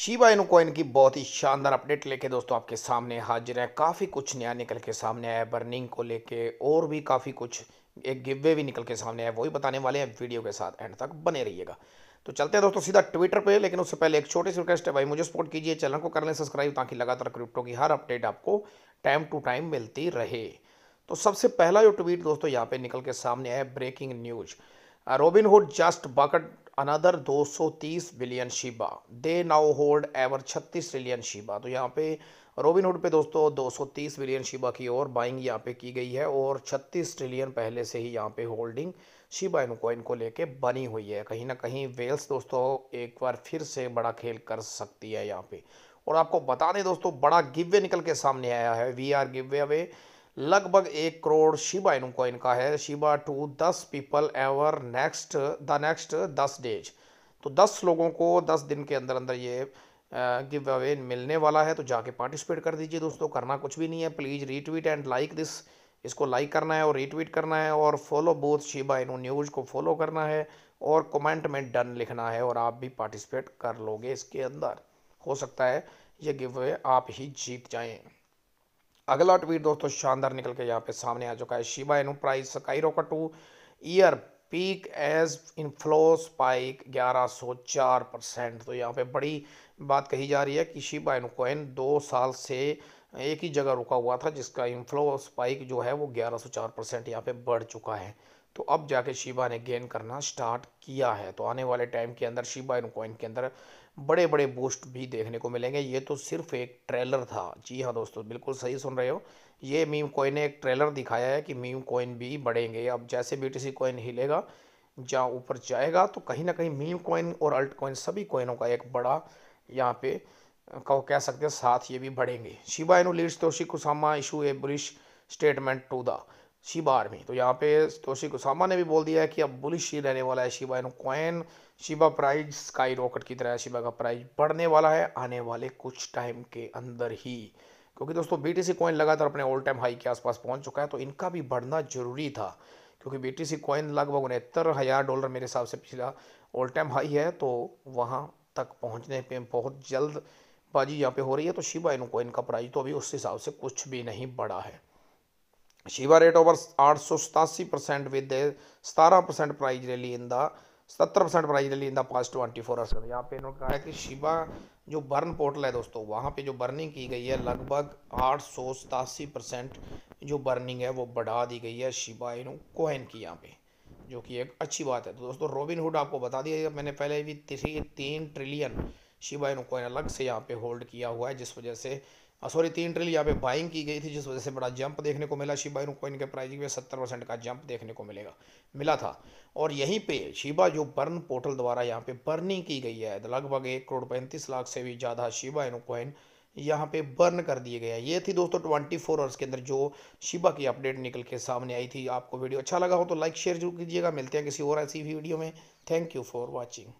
शिवा इनु की बहुत ही शानदार अपडेट लेके दोस्तों आपके सामने हाजिर है काफ़ी कुछ नया निकल के सामने आया बर्निंग को लेके और भी काफ़ी कुछ एक गिवे भी निकल के सामने आया वही बताने वाले हैं वीडियो के साथ एंड तक बने रहिएगा तो चलते हैं दोस्तों सीधा ट्विटर पे लेकिन उससे पहले एक छोटी सी रिक्वेस्ट है भाई मुझे सपोर्ट कीजिए चैनल को कर लें सब्सक्राइब ताकि लगातार क्रिप्टो की हर अपडेट आपको टाइम टू टाइम मिलती रहे तो सबसे पहला जो ट्वीट दोस्तों यहाँ पे निकल के सामने आया breaking news who'd just bought another 230 billion Shiba they now hold over 36 trillion Shiba तो यहाँ पे हुड पे दोस्तों 230 बिलियन शिबा की और बाइंग यहाँ पे की गई है और 36 ट्रिलियन पहले से ही यहाँ पे होल्डिंग शिबा इनको कॉइन को लेके बनी हुई है कहीं ना कहीं वेल्स दोस्तों एक बार फिर से बड़ा खेल कर सकती है यहाँ पे और आपको बता दें दोस्तों बड़ा गिव निकल के सामने आया है वी आर गिव अवे लगभग एक करोड़ शिबा इनू कॉइन का है शिबा टू दस people over next the next दस डेज तो दस लोगों को दस दिन के अंदर अंदर ये गिव अवे मिलने वाला है तो जाके पार्टिसिपेट कर दीजिए दोस्तों करना कुछ भी नहीं है please retweet and like this इसको लाइक करना है और रीट्वीट करना है और follow both Shiba Inu news को फॉलो करना है और कमेंट में डन लिखना है और आप भी पार्टिसिपेट कर लोगे इसके अंदर हो सकता है ये गिव अवे आप ही जीत जाएँ अगला ट्वीट दोस्तों शानदार निकल के यहाँ पे सामने आ चुका है शिबा एनू प्राइस काइरो का two year peak as inflow spike 1104 percent तो यहाँ पे बड़ी बात कही जा रही है कि शिबा एनू कोइन दो साल से एक ही जगह रुका हुआ था जिसका इनफ्लो स्पाइक जो है वो 1104 परसेंट यहाँ पे बढ़ चुका है तो अब जाके शिबा ने गेन करना स्टार्ट किया है तो आने वाले टाइम के अंदर शिबा एनू के अंदर बड़े बड़े बूस्ट भी देखने को मिलेंगे ये तो सिर्फ एक ट्रेलर था जी हाँ दोस्तों बिल्कुल सही सुन रहे हो ये मीम कोइन ने एक ट्रेलर दिखाया है कि मीम कोइन भी बढ़ेंगे अब जैसे बी टी सी कोइन हिलेगा जहाँ ऊपर जाएगा तो कहीं ना कहीं मीम कोइन और अल्ट कोइन सभी कोइनों का एक बड़ा यहाँ पे कहो कह सकते हैं साथ ये भी बढ़ेंगे शिबा इनु लीड्स तो शिकुसामा issue a brief statement to the Shiba army तो यहाँ पे तोशी कुसामा ने भी बोल दिया है कि अब बुलिश ही रहने वाला है शिबा इन coin Shiba price skyrocket की तरह शिबा का प्राइज बढ़ने वाला है आने वाले कुछ टाइम के अंदर ही क्योंकि दोस्तों बी टी लगातार अपने ऑल टाइम हाई के आसपास पहुंच चुका है तो इनका भी बढ़ना जरूरी था क्योंकि बी टी लगभग उनहत्तर हज़ार डॉलर मेरे हिसाब से पिछला ऑल टाइम हाई है तो वहाँ तक पहुँचने पर बहुत जल्द बाजी यहाँ पे हो रही है तो शिबा इनो कॉइन का प्राइस तो अभी उस हिसाब से कुछ भी नहीं बढ़ा है रेट ओवर आठ सौ सतासी with with 17 percent price rally in the सत्तर percent price rally in the past twenty four hours यहाँ पे इन्होंने कहा है कि शिवा जो बर्न पोर्टल है दोस्तों वहाँ पे जो बर्निंग की गई है लगभग आठ सौ सतासी परसेंट जो बर्निंग है वो बढ़ा दी गई है शिवा इन कोहन की यहाँ पे जो कि एक अच्छी बात है तो दोस्तों रॉबिन हुड आपको बता दिया मैंने पहले भी तीन ट्रिलियन शिवा इन कोहन अलग से यहाँ पे होल्ड किया हुआ है जिस वजह से सॉरी हाँ, तीन ट्रेल यहाँ पे बाइंग की गई थी जिस वजह से बड़ा जंप देखने को मिला शिबा इनु कॉइन के प्राइजिंग में सत्तर परसेंट का जंप देखने को मिलेगा मिला था और यहीं पे शिबा जो बर्न पोर्टल द्वारा यहाँ पे बर्निंग की गई है लगभग एक करोड़ पैंतीस लाख से भी ज़्यादा शिबा इनु कोइन यहाँ पे बर्न कर दिए गए हैं ये थी दोस्तों ट्वेंटी फोर आवर्स के अंदर जो शिबा की अपडेट निकल के सामने आई थी आपको वीडियो अच्छा लगा हो तो लाइक शेयर जरूर कीजिएगा मिलते हैं किसी और ऐसी वीडियो में थैंक यू फॉर वॉचिंग